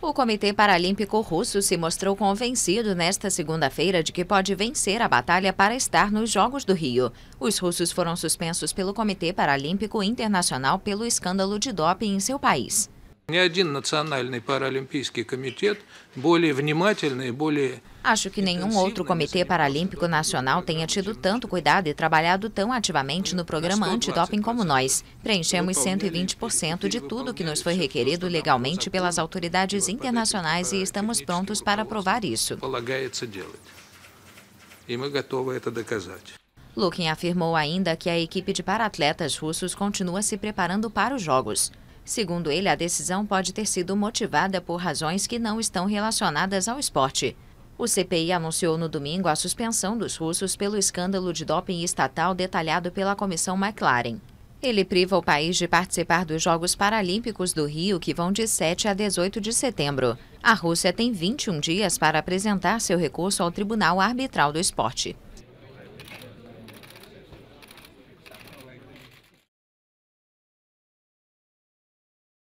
O Comitê Paralímpico Russo se mostrou convencido nesta segunda-feira de que pode vencer a batalha para estar nos Jogos do Rio. Os russos foram suspensos pelo Comitê Paralímpico Internacional pelo escândalo de doping em seu país. Acho que nenhum outro Comitê Paralímpico Nacional tenha tido tanto cuidado e trabalhado tão ativamente no programa antidoping como nós. Preenchemos 120% de tudo que nos foi requerido legalmente pelas autoridades internacionais e estamos prontos para provar isso. Lukin afirmou ainda que a equipe de paratletas russos continua se preparando para os Jogos. Segundo ele, a decisão pode ter sido motivada por razões que não estão relacionadas ao esporte. O CPI anunciou no domingo a suspensão dos russos pelo escândalo de doping estatal detalhado pela Comissão McLaren. Ele priva o país de participar dos Jogos Paralímpicos do Rio, que vão de 7 a 18 de setembro. A Rússia tem 21 dias para apresentar seu recurso ao Tribunal Arbitral do Esporte.